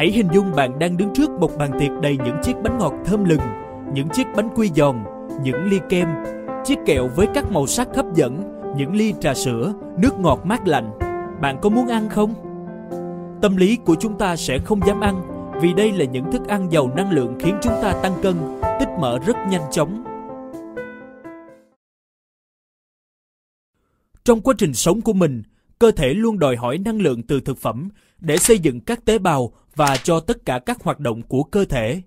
Hãy hình dung bạn đang đứng trước một bàn tiệc đầy những chiếc bánh ngọt thơm lừng, những chiếc bánh quy giòn, những ly kem, chiếc kẹo với các màu sắc hấp dẫn, những ly trà sữa, nước ngọt mát lạnh. Bạn có muốn ăn không? Tâm lý của chúng ta sẽ không dám ăn vì đây là những thức ăn giàu năng lượng khiến chúng ta tăng cân, tích mỡ rất nhanh chóng. Trong quá trình sống của mình, cơ thể luôn đòi hỏi năng lượng từ thực phẩm để xây dựng các tế bào và cho tất cả các hoạt động của cơ thể.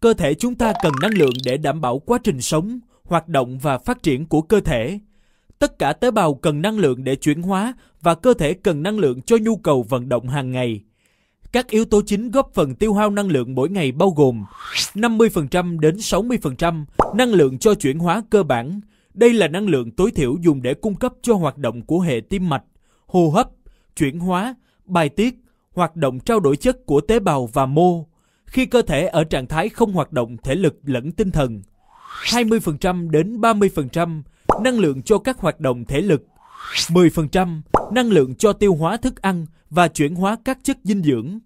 Cơ thể chúng ta cần năng lượng để đảm bảo quá trình sống, hoạt động và phát triển của cơ thể. Tất cả tế bào cần năng lượng để chuyển hóa và cơ thể cần năng lượng cho nhu cầu vận động hàng ngày. Các yếu tố chính góp phần tiêu hao năng lượng mỗi ngày bao gồm 50% đến 60% năng lượng cho chuyển hóa cơ bản, đây là năng lượng tối thiểu dùng để cung cấp cho hoạt động của hệ tim mạch, hô hấp, chuyển hóa, bài tiết, hoạt động trao đổi chất của tế bào và mô khi cơ thể ở trạng thái không hoạt động thể lực lẫn tinh thần. 20% đến 30% năng lượng cho các hoạt động thể lực, 10% năng lượng cho tiêu hóa thức ăn và chuyển hóa các chất dinh dưỡng.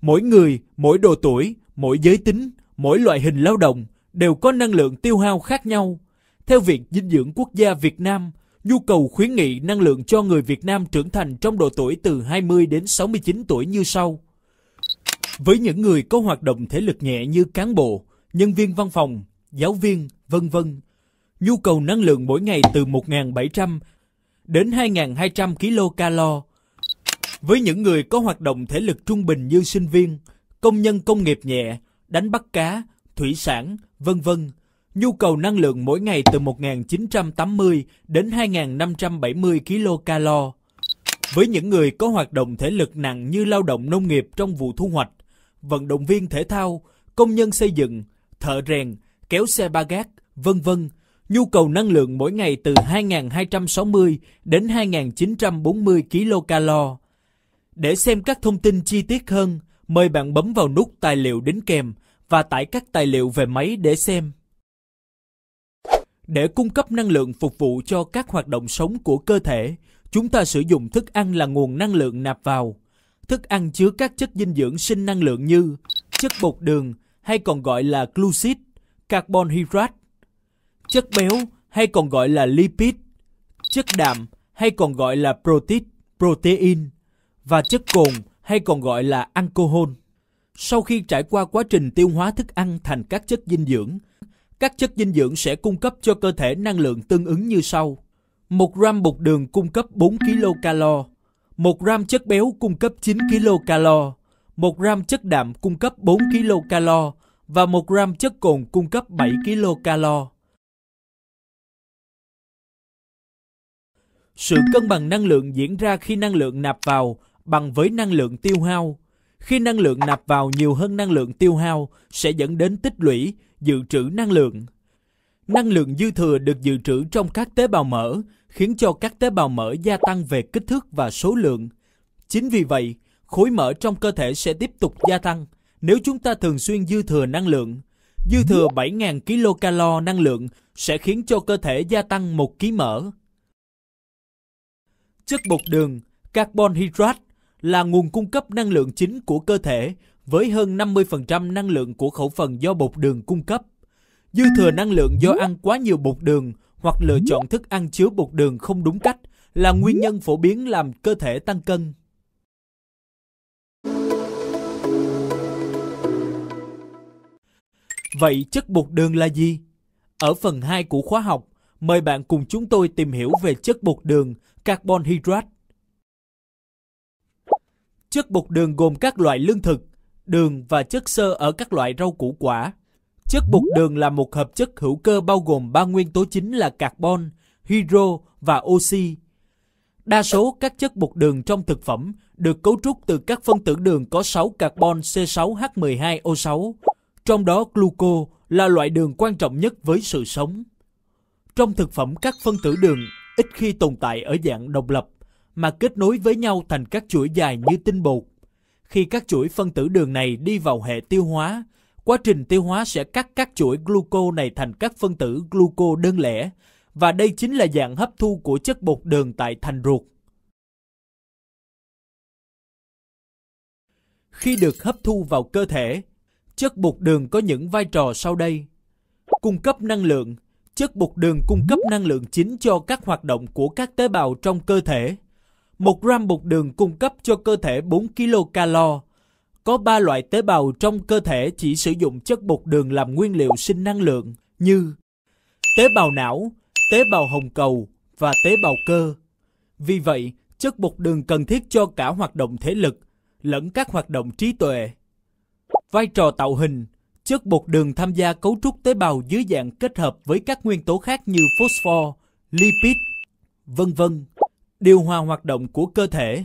Mỗi người, mỗi độ tuổi, mỗi giới tính Mỗi loại hình lao động đều có năng lượng tiêu hao khác nhau. Theo Viện Dinh dưỡng Quốc gia Việt Nam, nhu cầu khuyến nghị năng lượng cho người Việt Nam trưởng thành trong độ tuổi từ 20 đến 69 tuổi như sau. Với những người có hoạt động thể lực nhẹ như cán bộ, nhân viên văn phòng, giáo viên, vân vân, nhu cầu năng lượng mỗi ngày từ 1.700 đến 2.200 kilocalo. Với những người có hoạt động thể lực trung bình như sinh viên, công nhân công nghiệp nhẹ, đánh bắt cá, thủy sản, vân vân. Nhu cầu năng lượng mỗi ngày từ 1980 đến 2570 kilocalo. Với những người có hoạt động thể lực nặng như lao động nông nghiệp trong vụ thu hoạch, vận động viên thể thao, công nhân xây dựng, thợ rèn, kéo xe ba gác, vân vân, nhu cầu năng lượng mỗi ngày từ 2260 đến 2940 kilocalo. Để xem các thông tin chi tiết hơn, mời bạn bấm vào nút tài liệu đính kèm và tải các tài liệu về máy để xem. Để cung cấp năng lượng phục vụ cho các hoạt động sống của cơ thể, chúng ta sử dụng thức ăn là nguồn năng lượng nạp vào. Thức ăn chứa các chất dinh dưỡng sinh năng lượng như chất bột đường hay còn gọi là glucid, carbon hydrate, chất béo hay còn gọi là lipid, chất đạm hay còn gọi là protein, protein và chất cồn hay còn gọi là alcohol. Sau khi trải qua quá trình tiêu hóa thức ăn thành các chất dinh dưỡng, các chất dinh dưỡng sẽ cung cấp cho cơ thể năng lượng tương ứng như sau. 1 gram bột đường cung cấp 4 kcal, 1 gram chất béo cung cấp 9 kcal, 1 gram chất đạm cung cấp 4 kcal và 1 gram chất cồn cung cấp 7 kcal. Sự cân bằng năng lượng diễn ra khi năng lượng nạp vào bằng với năng lượng tiêu hao. Khi năng lượng nạp vào nhiều hơn năng lượng tiêu hao sẽ dẫn đến tích lũy, dự trữ năng lượng. Năng lượng dư thừa được dự trữ trong các tế bào mỡ khiến cho các tế bào mỡ gia tăng về kích thước và số lượng. Chính vì vậy, khối mỡ trong cơ thể sẽ tiếp tục gia tăng nếu chúng ta thường xuyên dư thừa năng lượng. Dư thừa 7.000 kilocalo năng lượng sẽ khiến cho cơ thể gia tăng 1 kg mỡ. Chất bột đường, carbon hydrate là nguồn cung cấp năng lượng chính của cơ thể với hơn 50% năng lượng của khẩu phần do bột đường cung cấp. Dư thừa năng lượng do ăn quá nhiều bột đường hoặc lựa chọn thức ăn chứa bột đường không đúng cách là nguyên nhân phổ biến làm cơ thể tăng cân. Vậy chất bột đường là gì? Ở phần 2 của khóa học, mời bạn cùng chúng tôi tìm hiểu về chất bột đường, carbon hydrate. Chất bột đường gồm các loại lương thực, đường và chất xơ ở các loại rau củ quả. Chất bột đường là một hợp chất hữu cơ bao gồm ba nguyên tố chính là carbon, hydro và oxy. Đa số các chất bột đường trong thực phẩm được cấu trúc từ các phân tử đường có 6 carbon C6H12O6, trong đó gluco là loại đường quan trọng nhất với sự sống. Trong thực phẩm các phân tử đường ít khi tồn tại ở dạng độc lập mà kết nối với nhau thành các chuỗi dài như tinh bột. Khi các chuỗi phân tử đường này đi vào hệ tiêu hóa, quá trình tiêu hóa sẽ cắt các chuỗi gluco này thành các phân tử gluco đơn lẻ, và đây chính là dạng hấp thu của chất bột đường tại thành ruột. Khi được hấp thu vào cơ thể, chất bột đường có những vai trò sau đây. Cung cấp năng lượng, chất bột đường cung cấp năng lượng chính cho các hoạt động của các tế bào trong cơ thể. 1 gram bột đường cung cấp cho cơ thể 4 kilocalo. Có 3 loại tế bào trong cơ thể chỉ sử dụng chất bột đường làm nguyên liệu sinh năng lượng như tế bào não, tế bào hồng cầu và tế bào cơ. Vì vậy, chất bột đường cần thiết cho cả hoạt động thể lực lẫn các hoạt động trí tuệ. Vai trò tạo hình, chất bột đường tham gia cấu trúc tế bào dưới dạng kết hợp với các nguyên tố khác như phosphor, lipid, vân vân điều hòa hoạt động của cơ thể.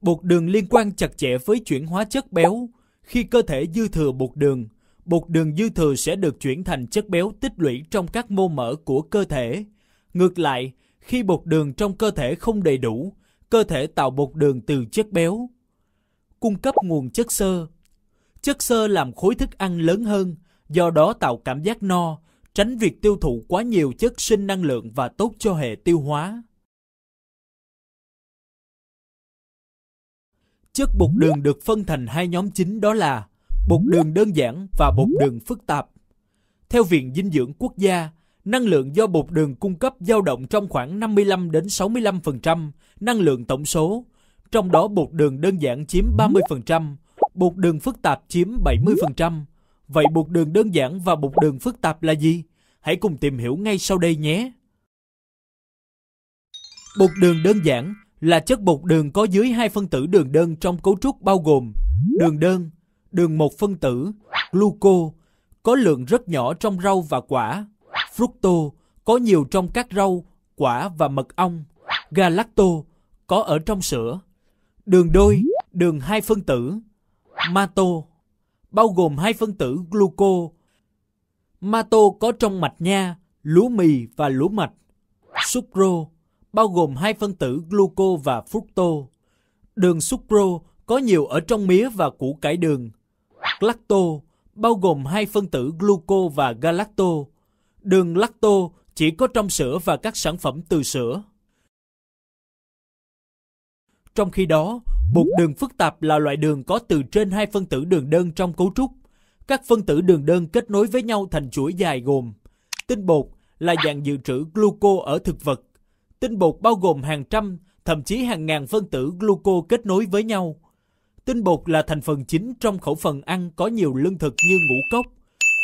Bột đường liên quan chặt chẽ với chuyển hóa chất béo. Khi cơ thể dư thừa bột đường, bột đường dư thừa sẽ được chuyển thành chất béo tích lũy trong các mô mỡ của cơ thể. Ngược lại, khi bột đường trong cơ thể không đầy đủ, cơ thể tạo bột đường từ chất béo. Cung cấp nguồn chất xơ Chất xơ làm khối thức ăn lớn hơn, do đó tạo cảm giác no, tránh việc tiêu thụ quá nhiều chất sinh năng lượng và tốt cho hệ tiêu hóa. Chất bột đường được phân thành hai nhóm chính đó là bột đường đơn giản và bột đường phức tạp. Theo Viện Dinh dưỡng Quốc gia, năng lượng do bột đường cung cấp dao động trong khoảng 55 đến 65% năng lượng tổng số, trong đó bột đường đơn giản chiếm 30%, bột đường phức tạp chiếm 70%. Vậy bột đường đơn giản và bột đường phức tạp là gì? Hãy cùng tìm hiểu ngay sau đây nhé. Bột đường đơn giản là chất bột đường có dưới hai phân tử đường đơn trong cấu trúc bao gồm đường đơn, đường một phân tử, gluco, có lượng rất nhỏ trong rau và quả, fructo, có nhiều trong các rau, quả và mật ong, galacto, có ở trong sữa, đường đôi, đường hai phân tử, mato, bao gồm hai phân tử gluco, mato có trong mạch nha, lúa mì và lúa mạch, sucrose bao gồm hai phân tử gluco và fructo. Đường sucro có nhiều ở trong mía và củ cải đường. Lacto bao gồm hai phân tử gluco và galacto. Đường lacto chỉ có trong sữa và các sản phẩm từ sữa. Trong khi đó, bột đường phức tạp là loại đường có từ trên hai phân tử đường đơn trong cấu trúc. Các phân tử đường đơn kết nối với nhau thành chuỗi dài gồm tinh bột là dạng dự trữ gluco ở thực vật, Tinh bột bao gồm hàng trăm, thậm chí hàng ngàn phân tử gluco kết nối với nhau. Tinh bột là thành phần chính trong khẩu phần ăn có nhiều lương thực như ngũ cốc,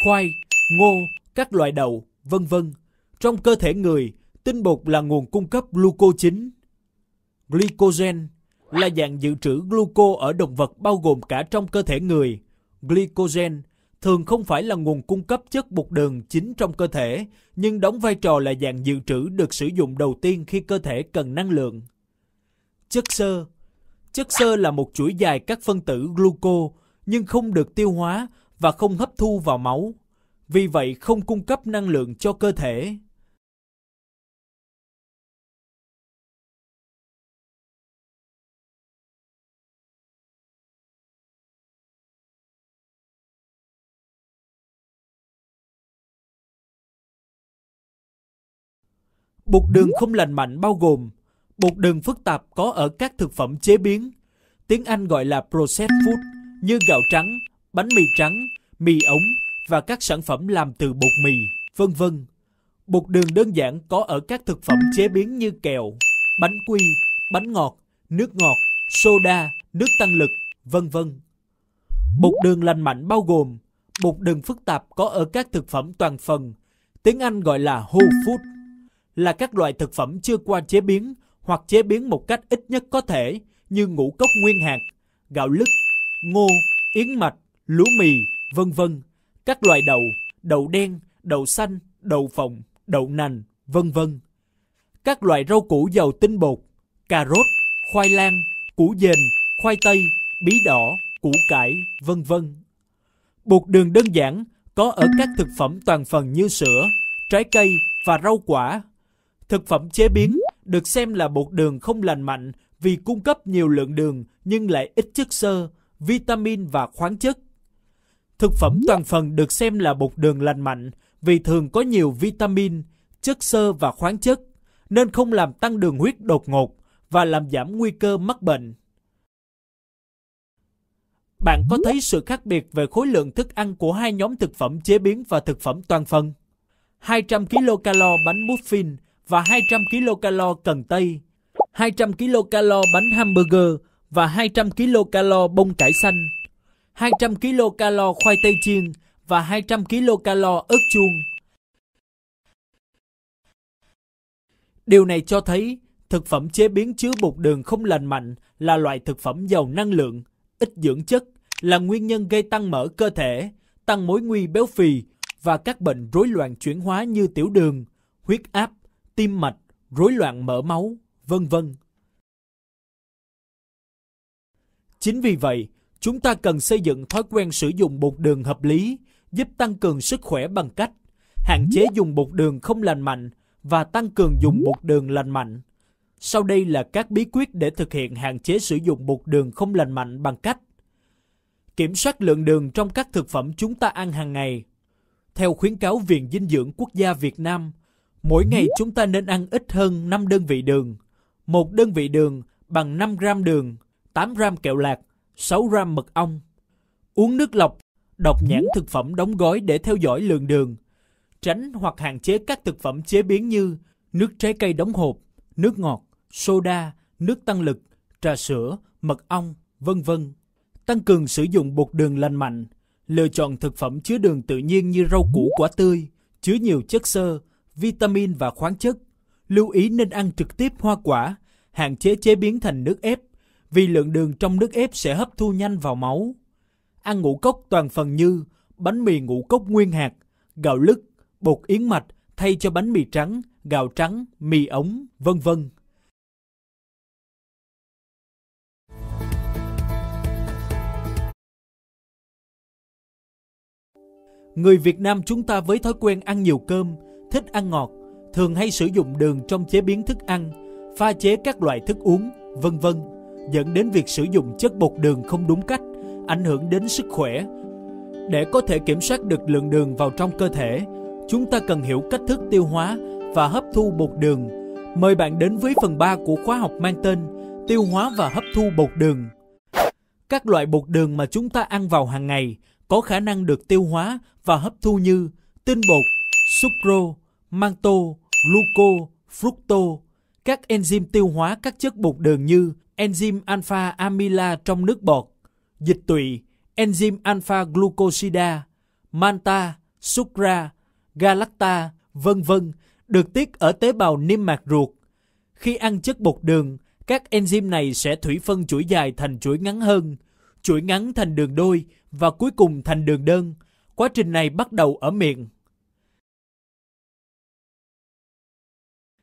khoai, ngô, các loại đậu, vân vân. Trong cơ thể người, tinh bột là nguồn cung cấp gluco chính. Glycogen là dạng dự trữ gluco ở động vật bao gồm cả trong cơ thể người. Glycogen thường không phải là nguồn cung cấp chất bột đường chính trong cơ thể, nhưng đóng vai trò là dạng dự trữ được sử dụng đầu tiên khi cơ thể cần năng lượng. Chất xơ Chất xơ là một chuỗi dài các phân tử gluco, nhưng không được tiêu hóa và không hấp thu vào máu. Vì vậy không cung cấp năng lượng cho cơ thể. Bột đường không lành mạnh bao gồm bột đường phức tạp có ở các thực phẩm chế biến, tiếng Anh gọi là processed food như gạo trắng, bánh mì trắng, mì ống và các sản phẩm làm từ bột mì, vân vân. Bột đường đơn giản có ở các thực phẩm chế biến như kẹo, bánh quy, bánh ngọt, nước ngọt, soda, nước tăng lực, vân vân. Bột đường lành mạnh bao gồm bột đường phức tạp có ở các thực phẩm toàn phần, tiếng Anh gọi là whole food là các loại thực phẩm chưa qua chế biến hoặc chế biến một cách ít nhất có thể như ngũ cốc nguyên hạt, gạo lứt, ngô, yến mạch, lúa mì, vân vân, các loại đậu, đậu đen, đậu xanh, đậu phộng, đậu nành, vân vân. Các loại rau củ giàu tinh bột, cà rốt, khoai lang, củ dền, khoai tây, bí đỏ, củ cải, vân vân. Bột đường đơn giản có ở các thực phẩm toàn phần như sữa, trái cây và rau quả Thực phẩm chế biến được xem là bột đường không lành mạnh vì cung cấp nhiều lượng đường nhưng lại ít chất xơ, vitamin và khoáng chất. Thực phẩm toàn phần được xem là bột đường lành mạnh vì thường có nhiều vitamin, chất xơ và khoáng chất nên không làm tăng đường huyết đột ngột và làm giảm nguy cơ mắc bệnh. Bạn có thấy sự khác biệt về khối lượng thức ăn của hai nhóm thực phẩm chế biến và thực phẩm toàn phần? 200 kcal bánh muffin và 200 kcal cần tây, 200 kcal bánh hamburger và 200 kcal bông cải xanh, 200 kcal khoai tây chiên và 200 kcal ớt chuông. Điều này cho thấy thực phẩm chế biến chứa bột đường không lành mạnh là loại thực phẩm giàu năng lượng, ít dưỡng chất, là nguyên nhân gây tăng mỡ cơ thể, tăng mối nguy béo phì và các bệnh rối loạn chuyển hóa như tiểu đường, huyết áp, tim mạch, rối loạn mỡ máu, vân vân. Chính vì vậy, chúng ta cần xây dựng thói quen sử dụng bột đường hợp lý, giúp tăng cường sức khỏe bằng cách hạn chế dùng bột đường không lành mạnh và tăng cường dùng bột đường lành mạnh. Sau đây là các bí quyết để thực hiện hạn chế sử dụng bột đường không lành mạnh bằng cách kiểm soát lượng đường trong các thực phẩm chúng ta ăn hàng ngày. Theo khuyến cáo Viện Dinh dưỡng Quốc gia Việt Nam, Mỗi ngày chúng ta nên ăn ít hơn 5 đơn vị đường. Một đơn vị đường bằng 5 gram đường, 8 gram kẹo lạc, 6 gram mật ong. Uống nước lọc, đọc nhãn thực phẩm đóng gói để theo dõi lượng đường. Tránh hoặc hạn chế các thực phẩm chế biến như nước trái cây đóng hộp, nước ngọt, soda, nước tăng lực, trà sữa, mật ong, vân vân. Tăng cường sử dụng bột đường lành mạnh, lựa chọn thực phẩm chứa đường tự nhiên như rau củ quả tươi, chứa nhiều chất xơ, vitamin và khoáng chất. Lưu ý nên ăn trực tiếp hoa quả, hạn chế chế biến thành nước ép, vì lượng đường trong nước ép sẽ hấp thu nhanh vào máu. Ăn ngũ cốc toàn phần như bánh mì ngũ cốc nguyên hạt, gạo lứt, bột yến mạch thay cho bánh mì trắng, gạo trắng, mì ống, vân vân. Người Việt Nam chúng ta với thói quen ăn nhiều cơm, thích ăn ngọt, thường hay sử dụng đường trong chế biến thức ăn, pha chế các loại thức uống, vân vân, dẫn đến việc sử dụng chất bột đường không đúng cách, ảnh hưởng đến sức khỏe. Để có thể kiểm soát được lượng đường vào trong cơ thể, chúng ta cần hiểu cách thức tiêu hóa và hấp thu bột đường. Mời bạn đến với phần 3 của khóa học mang tên Tiêu hóa và hấp thu bột đường. Các loại bột đường mà chúng ta ăn vào hàng ngày có khả năng được tiêu hóa và hấp thu như tinh bột, sucrose manto, gluco, fructo, các enzyme tiêu hóa các chất bột đường như enzyme alpha amyla trong nước bọt, dịch tụy, enzyme alpha glucosida, manta, sucra, galacta, vân vân được tiết ở tế bào niêm mạc ruột. Khi ăn chất bột đường, các enzyme này sẽ thủy phân chuỗi dài thành chuỗi ngắn hơn, chuỗi ngắn thành đường đôi và cuối cùng thành đường đơn. Quá trình này bắt đầu ở miệng.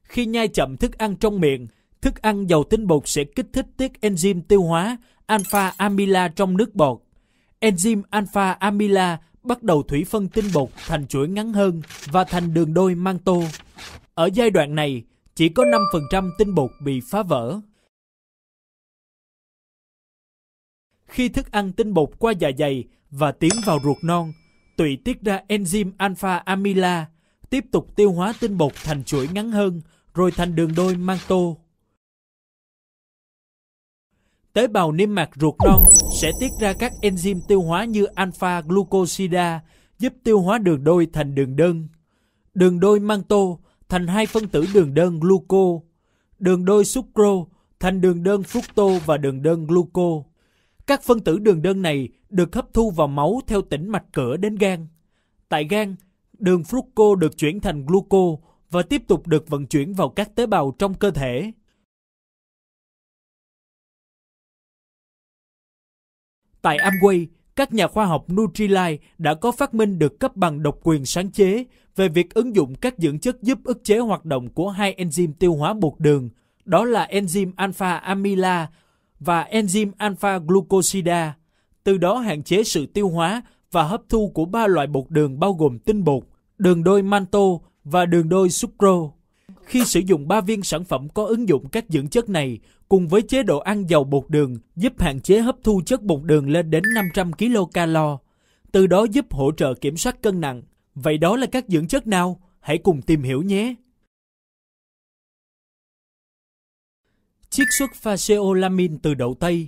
Khi nhai chậm thức ăn trong miệng, thức ăn giàu tinh bột sẽ kích thích tiết enzyme tiêu hóa alpha amyla trong nước bọt. Enzyme alpha amyla bắt đầu thủy phân tinh bột thành chuỗi ngắn hơn và thành đường đôi mang tô. Ở giai đoạn này, chỉ có 5% tinh bột bị phá vỡ. Khi thức ăn tinh bột qua dạ dày và tiến vào ruột non, tụy tiết ra enzyme alpha amyla, tiếp tục tiêu hóa tinh bột thành chuỗi ngắn hơn rồi thành đường đôi mang tô. Tế bào niêm mạc ruột non sẽ tiết ra các enzyme tiêu hóa như alpha glucosida giúp tiêu hóa đường đôi thành đường đơn. Đường đôi mang tô thành hai phân tử đường đơn gluco, đường đôi sucro thành đường đơn fructo và đường đơn gluco. Các phân tử đường đơn này được hấp thu vào máu theo tĩnh mạch cửa đến gan. Tại gan, đường fructo được chuyển thành gluco và tiếp tục được vận chuyển vào các tế bào trong cơ thể. Tại Amway, các nhà khoa học Nutrilite đã có phát minh được cấp bằng độc quyền sáng chế về việc ứng dụng các dưỡng chất giúp ức chế hoạt động của hai enzyme tiêu hóa bột đường, đó là enzyme alpha amyla và enzyme alpha glucosida, từ đó hạn chế sự tiêu hóa và hấp thu của ba loại bột đường bao gồm tinh bột, đường đôi manto và đường đôi sucro. Khi sử dụng 3 viên sản phẩm có ứng dụng các dưỡng chất này cùng với chế độ ăn giàu bột đường giúp hạn chế hấp thu chất bột đường lên đến 500 kcal, từ đó giúp hỗ trợ kiểm soát cân nặng. Vậy đó là các dưỡng chất nào? Hãy cùng tìm hiểu nhé! chiết xuất phaseolamin từ đậu tây.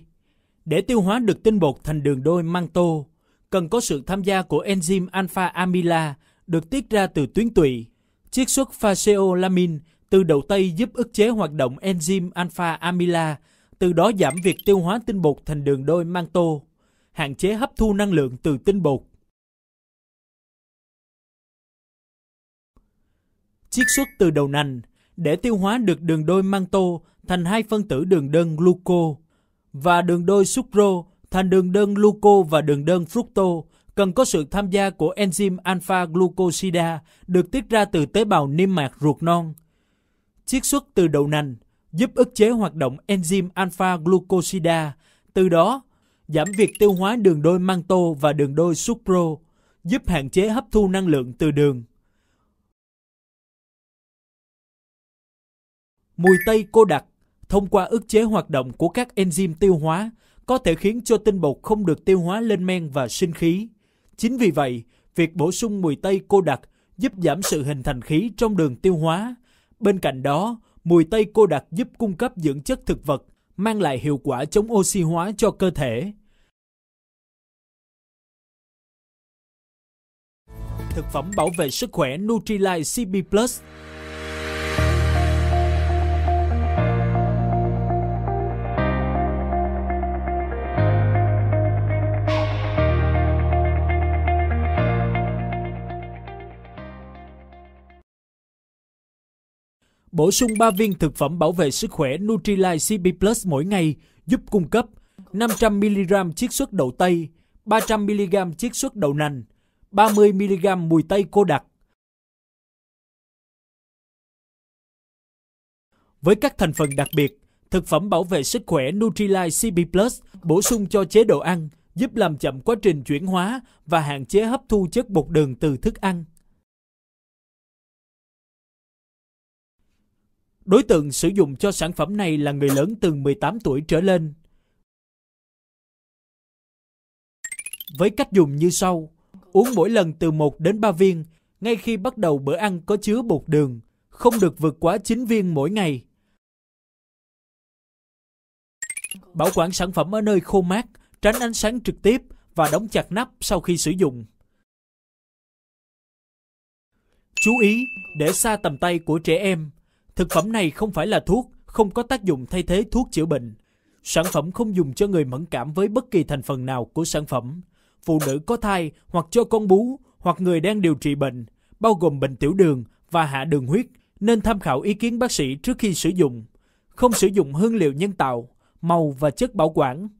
Để tiêu hóa được tinh bột thành đường đôi mang tô cần có sự tham gia của enzyme alpha amyla được tiết ra từ tuyến tụy. Chiết xuất faseolamin từ đậu tây giúp ức chế hoạt động enzyme alpha amyla, từ đó giảm việc tiêu hóa tinh bột thành đường đôi mang tô, hạn chế hấp thu năng lượng từ tinh bột. Chiết xuất từ đầu nành để tiêu hóa được đường đôi mang tô thành hai phân tử đường đơn gluco và đường đôi sucro thành đường đơn gluco và đường đơn fructo cần có sự tham gia của enzyme alpha glucosida được tiết ra từ tế bào niêm mạc ruột non. Chiết xuất từ đậu nành giúp ức chế hoạt động enzyme alpha glucosida, từ đó giảm việc tiêu hóa đường đôi manto và đường đôi sucro, giúp hạn chế hấp thu năng lượng từ đường. Mùi tây cô đặc thông qua ức chế hoạt động của các enzyme tiêu hóa có thể khiến cho tinh bột không được tiêu hóa lên men và sinh khí. Chính vì vậy, việc bổ sung mùi tây cô đặc giúp giảm sự hình thành khí trong đường tiêu hóa. Bên cạnh đó, mùi tây cô đặc giúp cung cấp dưỡng chất thực vật, mang lại hiệu quả chống oxy hóa cho cơ thể. Thực phẩm bảo vệ sức khỏe Nutrilite CB+. Bổ sung 3 viên thực phẩm bảo vệ sức khỏe Nutrilite CP Plus mỗi ngày giúp cung cấp 500mg chiết xuất đậu tây, 300mg chiết xuất đậu nành, 30mg mùi tây cô đặc. Với các thành phần đặc biệt, thực phẩm bảo vệ sức khỏe Nutrilite CP Plus bổ sung cho chế độ ăn, giúp làm chậm quá trình chuyển hóa và hạn chế hấp thu chất bột đường từ thức ăn. Đối tượng sử dụng cho sản phẩm này là người lớn từ 18 tuổi trở lên. Với cách dùng như sau, uống mỗi lần từ 1 đến 3 viên, ngay khi bắt đầu bữa ăn có chứa bột đường, không được vượt quá 9 viên mỗi ngày. Bảo quản sản phẩm ở nơi khô mát, tránh ánh sáng trực tiếp và đóng chặt nắp sau khi sử dụng. Chú ý để xa tầm tay của trẻ em Thực phẩm này không phải là thuốc, không có tác dụng thay thế thuốc chữa bệnh. Sản phẩm không dùng cho người mẫn cảm với bất kỳ thành phần nào của sản phẩm. Phụ nữ có thai hoặc cho con bú hoặc người đang điều trị bệnh, bao gồm bệnh tiểu đường và hạ đường huyết, nên tham khảo ý kiến bác sĩ trước khi sử dụng. Không sử dụng hương liệu nhân tạo, màu và chất bảo quản.